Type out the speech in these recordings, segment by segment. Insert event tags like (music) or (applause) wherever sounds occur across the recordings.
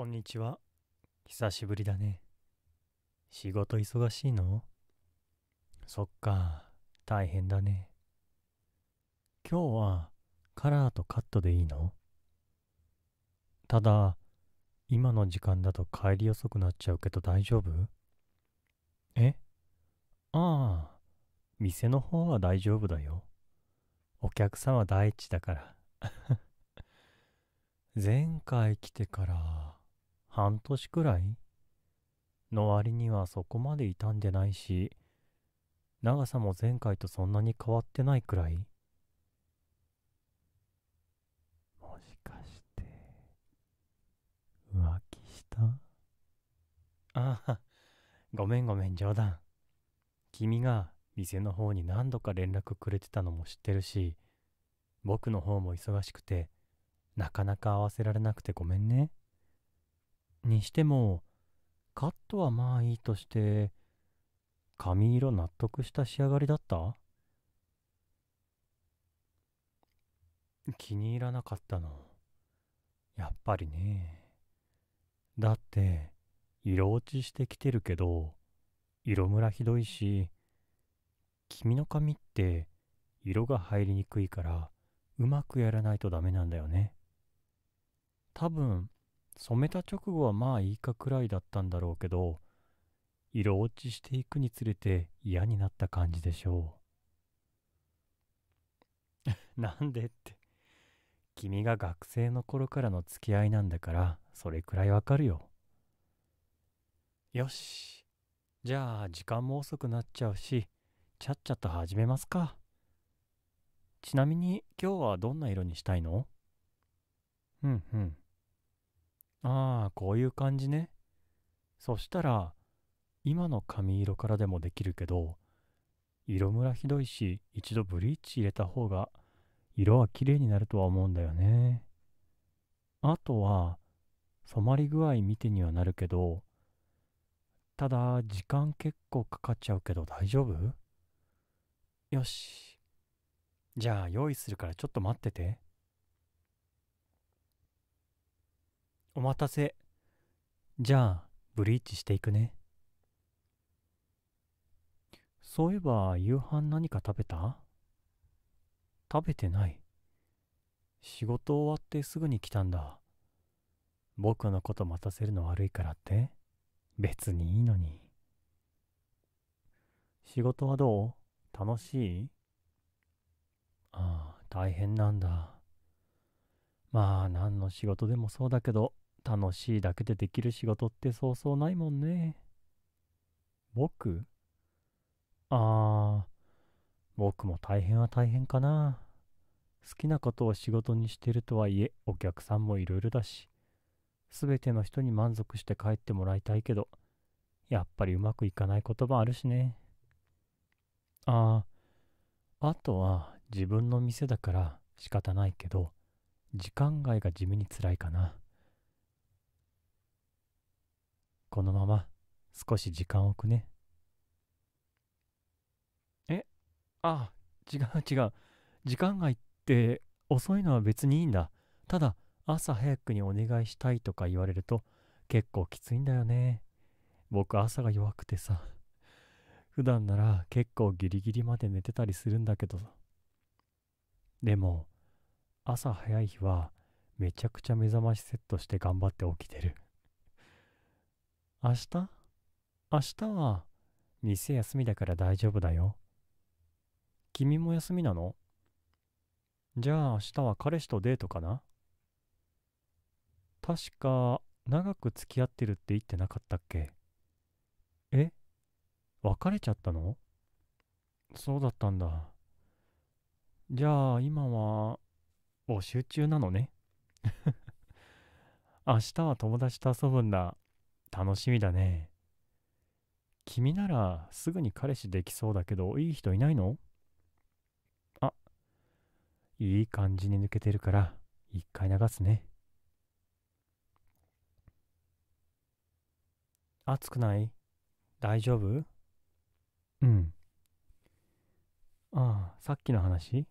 こんにちは。久しぶりだね。仕事忙しいのそっか、大変だね。今日はカラーとカットでいいのただ、今の時間だと帰り遅くなっちゃうけど大丈夫えああ、店の方は大丈夫だよ。お客様第一だから。(laughs) 前回来てから半年くらいの割にはそこまで傷んでないし、長さも前回とそんなに変わってないくらいもしかして浮気したああごめんごめん冗談君が店の方に何度か連絡くれてたのも知ってるし僕の方も忙しくてなかなか会わせられなくてごめんねにしても、カットはまあいいとして、髪色納得した仕上がりだった気に入らなかったの。やっぱりね。だって、色落ちしてきてるけど、色ムラひどいし、君の髪って色が入りにくいから、うまくやらないとダメなんだよね。多分、染めた直後はまあいいかくらいだったんだろうけど色落ちしていくにつれて嫌になった感じでしょう (laughs) なんでって君が学生の頃からの付き合いなんだからそれくらいわかるよよしじゃあ時間も遅くなっちゃうしちゃっちゃと始めますかちなみに今日はどんな色にしたいのうんうんああ、こういう感じね。そしたら、今の髪色からでもできるけど、色ムラひどいし、一度ブリーチ入れた方が、色は綺麗になるとは思うんだよね。あとは、染まり具合見てにはなるけど、ただ、時間結構かかっちゃうけど大丈夫よし。じゃあ、用意するからちょっと待ってて。お待たせ。じゃあ、ブリーチしていくね。そういえば、夕飯何か食べた食べてない。仕事終わってすぐに来たんだ。僕のこと待たせるの悪いからって別にいいのに。仕事はどう楽しいああ、大変なんだ。まあ、何の仕事でもそうだけど、楽しいだけでできる仕事ってそうそうないもんね。僕ああ、僕も大変は大変かな。好きなことを仕事にしてるとはいえ、お客さんもいろいろだし、すべての人に満足して帰ってもらいたいけど、やっぱりうまくいかないこともあるしね。ああ、あとは自分の店だから仕方ないけど、時間外が地味に辛いかな。このまま少し時間をくね。え、ああ、違う違う。時間外って遅いのは別にいいんだ。ただ、朝早くにお願いしたいとか言われると結構きついんだよね。僕朝が弱くてさ。普段なら結構ギリギリまで寝てたりするんだけどでも朝早い日はめちゃくちゃ目覚ましセットして頑張って起きてる明日明日は店休みだから大丈夫だよ。君も休みなのじゃあ明日は彼氏とデートかな確か長く付き合ってるって言ってなかったっけえ別れちゃったのそうだったんだ。じゃあ今は募集中なのね (laughs) 明日は友達と遊ぶんだ。楽しみだね。君ならすぐに彼氏できそうだけど、いい人いないのあ、いい感じに抜けてるから、一回流すね。暑くない大丈夫うん。ああ、さっきの話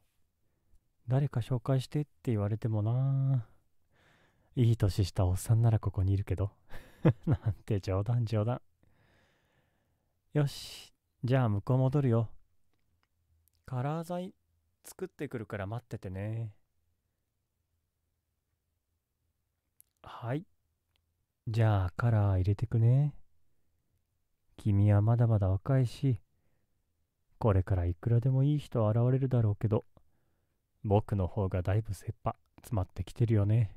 誰か紹介してって言われてもな。いい年したおっさんならここにいるけど。(laughs) なんて冗談冗談。よし、じゃあ向こう戻るよ。カラー剤作ってくるから待っててね。はい。じゃあカラー入れてくね。君はまだまだ若いし、これからいくらでもいい人現れるだろうけど、僕の方がだいぶ切羽詰まってきてるよね。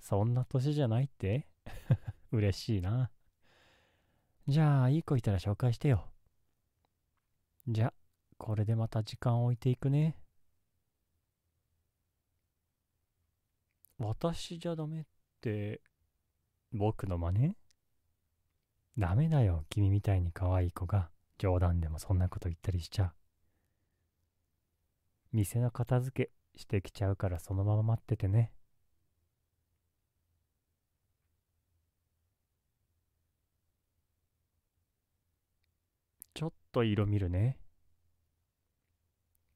そんな年じゃないって (laughs) 嬉しいな。じゃあ、いい子いたら紹介してよ。じゃ、これでまた時間置いていくね。私じゃダメって、僕の真似ダメだよ、君みたいに可愛い子が冗談でもそんなこと言ったりしちゃう。店の片付けしてきちゃうからそのまま待っててね。と色見るね。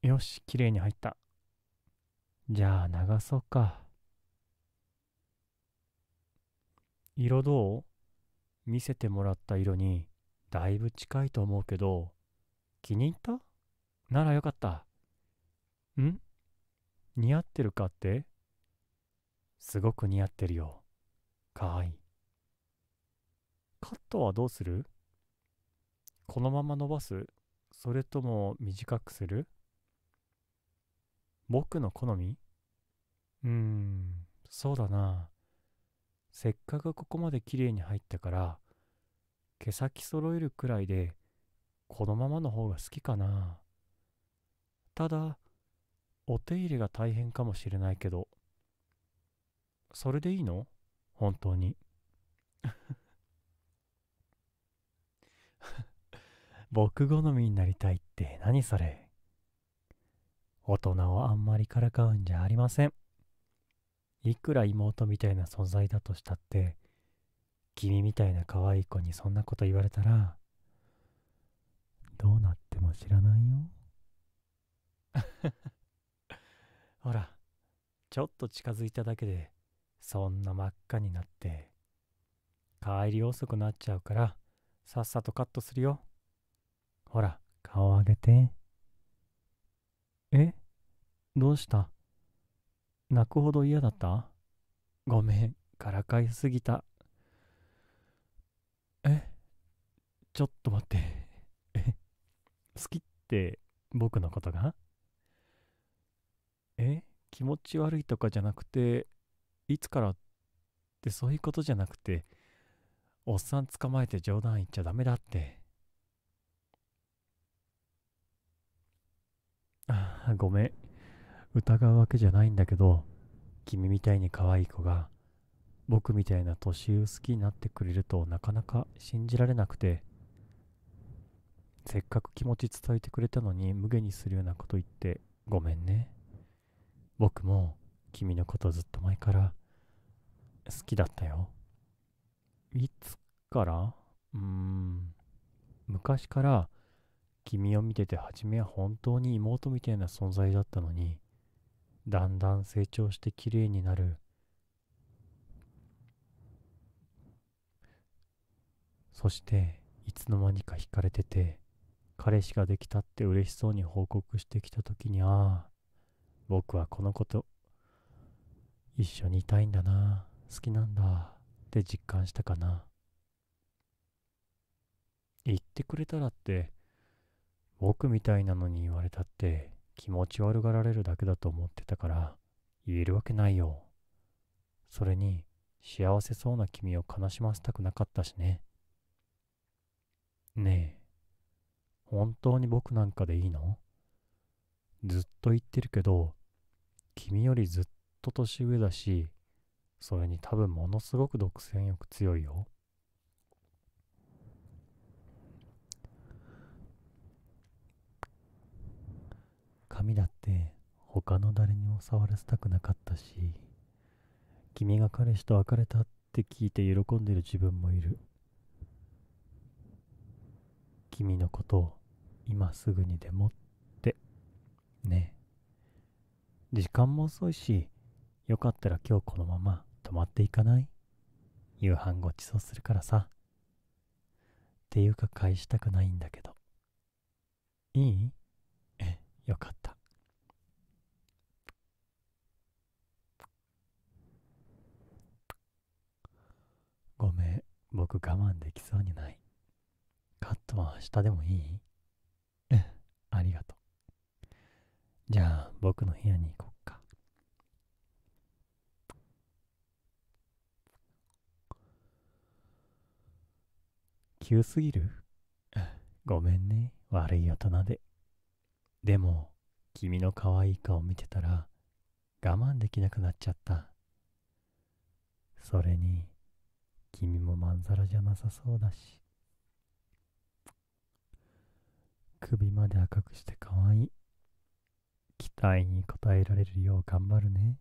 よし、綺麗に入った。じゃあ、流そうか。色どう見せてもらった色にだいぶ近いと思うけど気に入ったならよかったん似合ってるかってすごく似合ってるよかわいいカットはどうするこのまま伸ばすそれとも短くする僕の好みうーん、そうだな。せっかくここまで綺麗に入ったから、毛先揃えるくらいで、このままの方が好きかな。ただ、お手入れが大変かもしれないけど、それでいいの本当に。僕好みになりたいって何それ大人をあんまりからかうんじゃありませんいくら妹みたいな存在だとしたって君みたいな可愛い子にそんなこと言われたらどうなっても知らないよ (laughs) ほらちょっと近づいただけでそんな真っ赤になって帰り遅くなっちゃうからさっさとカットするよ。ほら、顔上げて。えどうした泣くほど嫌だったごめん、からかいすぎた。えちょっと待って。え好きって僕のことがえ気持ち悪いとかじゃなくて、いつからってそういうことじゃなくて、おっさん捕まえて冗談言っちゃダメだって。(laughs) ごめん疑うわけじゃないんだけど君みたいに可愛い子が僕みたいな年上好きになってくれるとなかなか信じられなくてせっかく気持ち伝えてくれたのに無下にするようなこと言ってごめんね僕も君のことずっと前から好きだったよいつからうーん昔から君を見てて初めは本当に妹みたいな存在だったのにだんだん成長して綺麗になるそしていつの間にか惹かれてて彼氏ができたって嬉しそうに報告してきた時にああ僕はこの子と一緒にいたいんだな好きなんだって実感したかな言ってくれたらって僕みたいなのに言われたって気持ち悪がられるだけだと思ってたから言えるわけないよ。それに幸せそうな君を悲しませたくなかったしね。ねえ、本当に僕なんかでいいのずっと言ってるけど、君よりずっと年上だし、それに多分ものすごく独占欲強いよ。髪だって他の誰にも触らせたくなかったし君が彼氏と別れたって聞いて喜んでる自分もいる君のことを今すぐにでもってねえ時間も遅いしよかったら今日このまま泊まっていかない夕飯ごちそうするからさっていうか返したくないんだけどいいえよかった僕我慢できそうにない。カットは明日でもいいうん、ありがとう。じゃあ僕の部屋に行こっか。急すぎるごめんね、悪い大人で。でも、君の可愛い顔見てたら、我慢できなくなっちゃった。それに、君もまんざらじゃなさそうだし首まで赤くしてかわいい期待に応えられるよう頑張るね